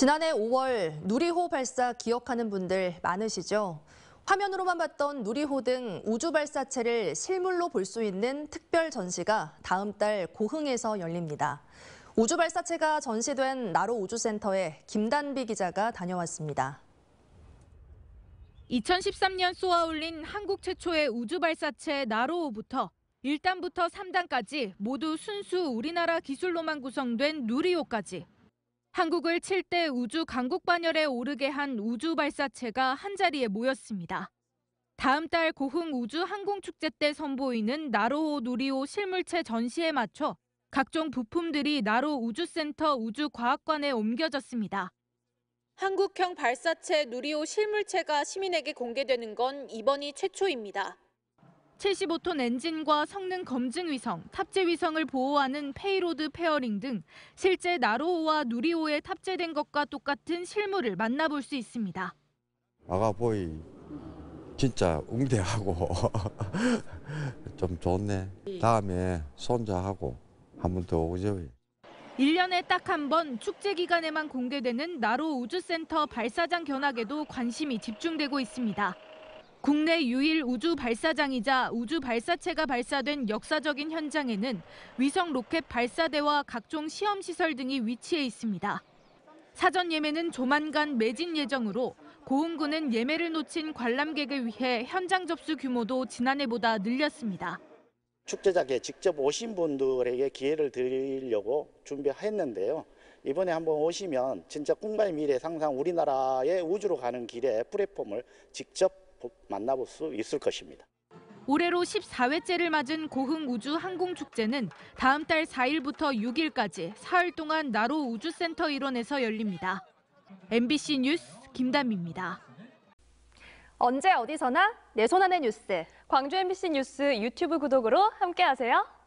지난해 5월 누리호 발사 기억하는 분들 많으시죠? 화면으로만 봤던 누리호 등 우주 발사체를 실물로 볼 수 있는 특별 전시가 다음 달 고흥에서 열립니다. 우주 발사체가 전시된 나로 우주센터에 김단비 기자가 다녀왔습니다. 2013년 쏘아올린 한국 최초의 우주 발사체 나로호부터 1단부터 3단까지 모두 순수 우리나라 기술로만 구성된 누리호까지 한국을 7대 우주 강국 반열에 오르게 한 우주 발사체가 한자리에 모였습니다. 다음 달 고흥 우주 항공축제 때 선보이는 나로호 누리호 실물체 전시에 맞춰 각종 부품들이 나로 우주센터 우주과학관에 옮겨졌습니다. 한국형 발사체 누리호 실물체가 시민에게 공개되는 건 이번이 최초입니다. 75톤 엔진과 성능 검증 위성, 탑재 위성을 보호하는 페이로드 페어링 등 실제 나로호와 누리호에 탑재된 것과 똑같은 실물을 만나볼 수 있습니다. 아가보이 진짜 웅대하고 좀 좋네. 다음에 손자하고 한 번더 오죠. 1년에 딱 한 번 축제 기간에만 공개되는 나로 우주센터 발사장 견학에도 관심이 집중되고 있습니다. 국내 유일 우주 발사장이자 우주 발사체가 발사된 역사적인 현장에는 위성 로켓 발사대와 각종 시험 시설 등이 위치해 있습니다. 사전 예매는 조만간 매진 예정으로 고흥군은 예매를 놓친 관람객을 위해 현장 접수 규모도 지난해보다 늘렸습니다. 축제작에 직접 오신 분들에게 기회를 드리려고 준비했는데요. 이번에 한번 오시면 진짜 꿈과 미래 상상 우리나라의 우주로 가는 길에 플랫폼을 직접 만나볼 수 있을 것입니다. 올해로 14회째를 맞은 고흥 우주 항공축제는 다음 달 4일부터 6일까지 사흘 동안 나로 우주센터 일원에서 열립니다. MBC 뉴스 김담입니다. 언제 어디서나 내 손안의 뉴스. 광주 MBC 뉴스 유튜브 구독으로 함께하세요.